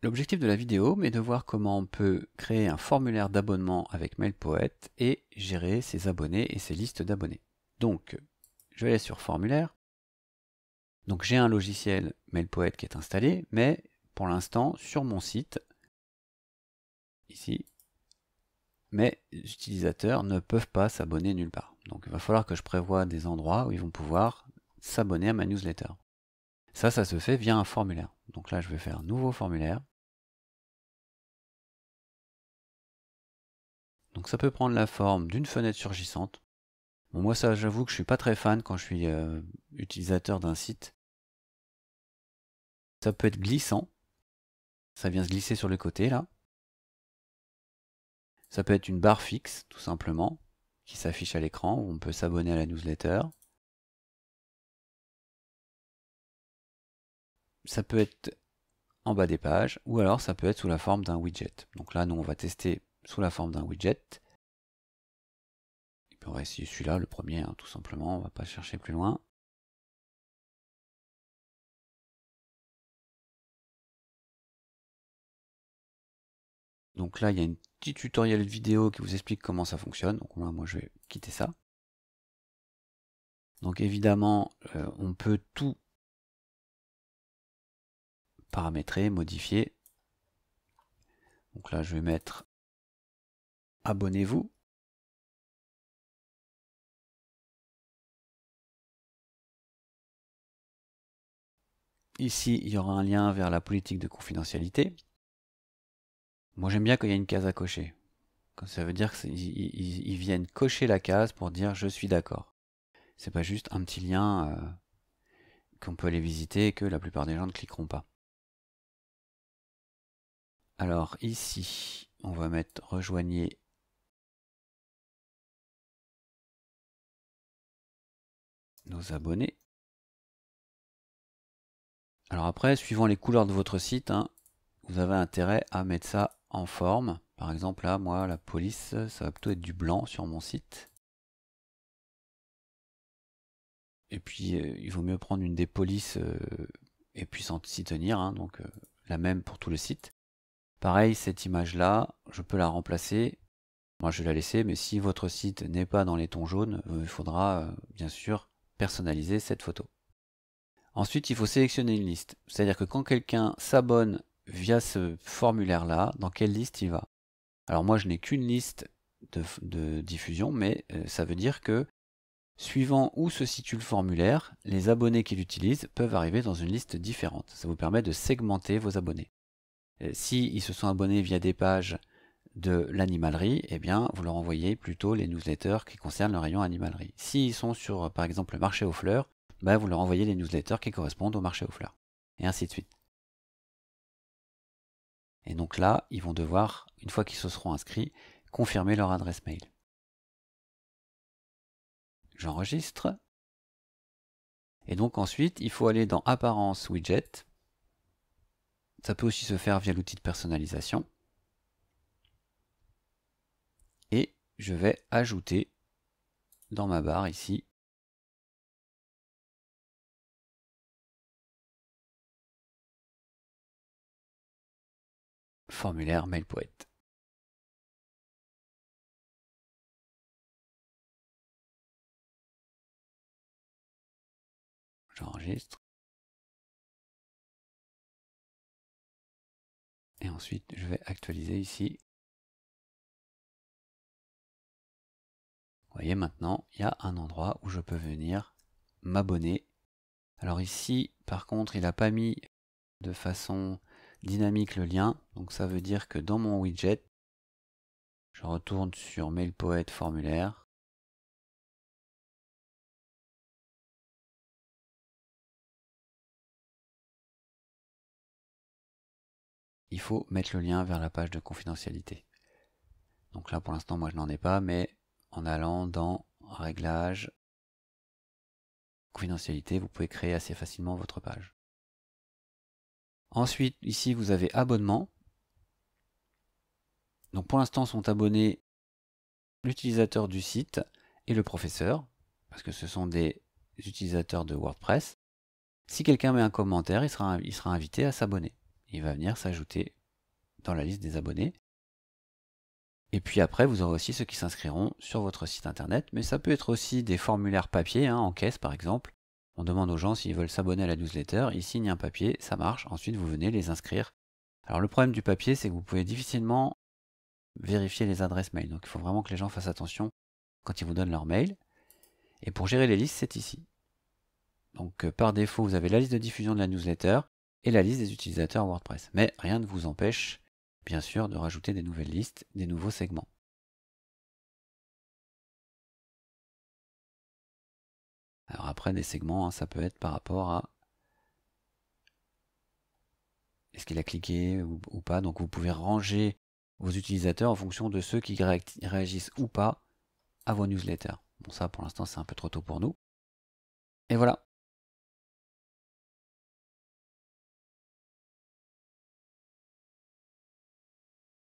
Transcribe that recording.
L'objectif de la vidéo est de voir comment on peut créer un formulaire d'abonnement avec MailPoet et gérer ses abonnés et ses listes d'abonnés. Donc, je vais aller sur Formulaire. Donc j'ai un logiciel MailPoet qui est installé, mais pour l'instant, sur mon site, ici, mes utilisateurs ne peuvent pas s'abonner nulle part. Donc il va falloir que je prévoie des endroits où ils vont pouvoir s'abonner à ma newsletter. Ça, ça se fait via un formulaire. Donc là, je vais faire un nouveau formulaire. Donc ça peut prendre la forme d'une fenêtre surgissante. moi, ça, j'avoue que je suis pas très fan quand je suis euh, utilisateur d'un site. Ça peut être glissant. Ça vient se glisser sur le côté, là. Ça peut être une barre fixe, tout simplement, qui s'affiche à l'écran, où on peut s'abonner à la newsletter. ça peut être en bas des pages ou alors ça peut être sous la forme d'un widget. Donc là, nous, on va tester sous la forme d'un widget. Et puis on va essayer celui-là, le premier, hein, tout simplement, on ne va pas chercher plus loin. Donc là, il y a un petit tutoriel vidéo qui vous explique comment ça fonctionne. Donc moi, je vais quitter ça. Donc évidemment, euh, on peut tout paramétrer, modifier. Donc là, je vais mettre abonnez-vous. Ici, il y aura un lien vers la politique de confidentialité. Moi, j'aime bien qu'il y a une case à cocher. ça veut dire qu'ils viennent cocher la case pour dire je suis d'accord. C'est pas juste un petit lien euh, qu'on peut aller visiter et que la plupart des gens ne cliqueront pas. Alors ici, on va mettre rejoignez nos abonnés. Alors après, suivant les couleurs de votre site, hein, vous avez intérêt à mettre ça en forme. Par exemple là, moi, la police, ça va plutôt être du blanc sur mon site. Et puis, euh, il vaut mieux prendre une des polices euh, et puis s'y tenir. Hein, donc, euh, la même pour tout le site. Pareil, cette image-là, je peux la remplacer. Moi, je vais la laisser, mais si votre site n'est pas dans les tons jaunes, euh, il faudra euh, bien sûr personnaliser cette photo. Ensuite, il faut sélectionner une liste. C'est-à-dire que quand quelqu'un s'abonne via ce formulaire-là, dans quelle liste il va Alors moi, je n'ai qu'une liste de, diffusion, mais euh, ça veut dire que suivant où se situe le formulaire, les abonnés qui l'utilisent peuvent arriver dans une liste différente. Ça vous permet de segmenter vos abonnés. Euh, si se sont abonnés via des pages de l'animalerie, eh bien, vous leur envoyez plutôt les newsletters qui concernent le rayon animalerie. S'ils sont sur, euh, par exemple, le marché aux fleurs, bah, vous leur envoyez les newsletters qui correspondent au marché aux fleurs. Et ainsi de suite. Et donc là, ils vont devoir, une fois qu'ils se seront inscrits, confirmer leur adresse mail. J'enregistre. Et donc ensuite, il faut aller dans Apparence Widget ça peut aussi se faire via l'outil de personnalisation. Et je vais ajouter dans ma barre ici formulaire mail poète. J'enregistre. Et ensuite, je vais actualiser ici. Vous voyez maintenant, il y a un endroit où je peux venir m'abonner. Alors ici, par contre, il n'a pas mis de façon dynamique le lien. Donc ça veut dire que dans mon widget, je retourne sur MailPoet formulaire. il faut mettre le lien vers la page de confidentialité. Donc là pour l'instant moi je n'en ai pas, mais en allant dans Réglages, confidentialité, vous pouvez créer assez facilement votre page. Ensuite, ici vous avez abonnement. Donc pour l'instant sont abonnés l'utilisateur du site et le professeur, parce que ce sont des utilisateurs de WordPress. Si quelqu'un met un commentaire, il sera, il sera invité à s'abonner. Il va venir s'ajouter dans la liste des abonnés. Et puis après, vous aurez aussi ceux qui s'inscriront sur votre site internet, mais ça peut être aussi des formulaires papier, hein, en caisse par exemple. On demande aux gens s'ils veulent s'abonner à la newsletter, ils signent un papier, ça marche, ensuite vous venez les inscrire. Alors le problème du papier, c'est que vous pouvez difficilement vérifier les adresses mail, donc il faut vraiment que les gens fassent attention quand ils vous donnent leur mail. Et pour gérer les listes, c'est ici. Donc euh, par défaut, vous avez la liste de diffusion de la newsletter, et la liste des utilisateurs WordPress. Mais rien ne vous empêche, bien sûr, de rajouter des nouvelles listes, des nouveaux segments. Alors après, des segments, hein, ça peut être par rapport à est-ce qu'il a cliqué ou, pas. Donc vous pouvez ranger vos utilisateurs en fonction de ceux qui réagissent ou pas à vos newsletters. Bon ça pour l'instant c'est un peu trop tôt pour nous. Et voilà,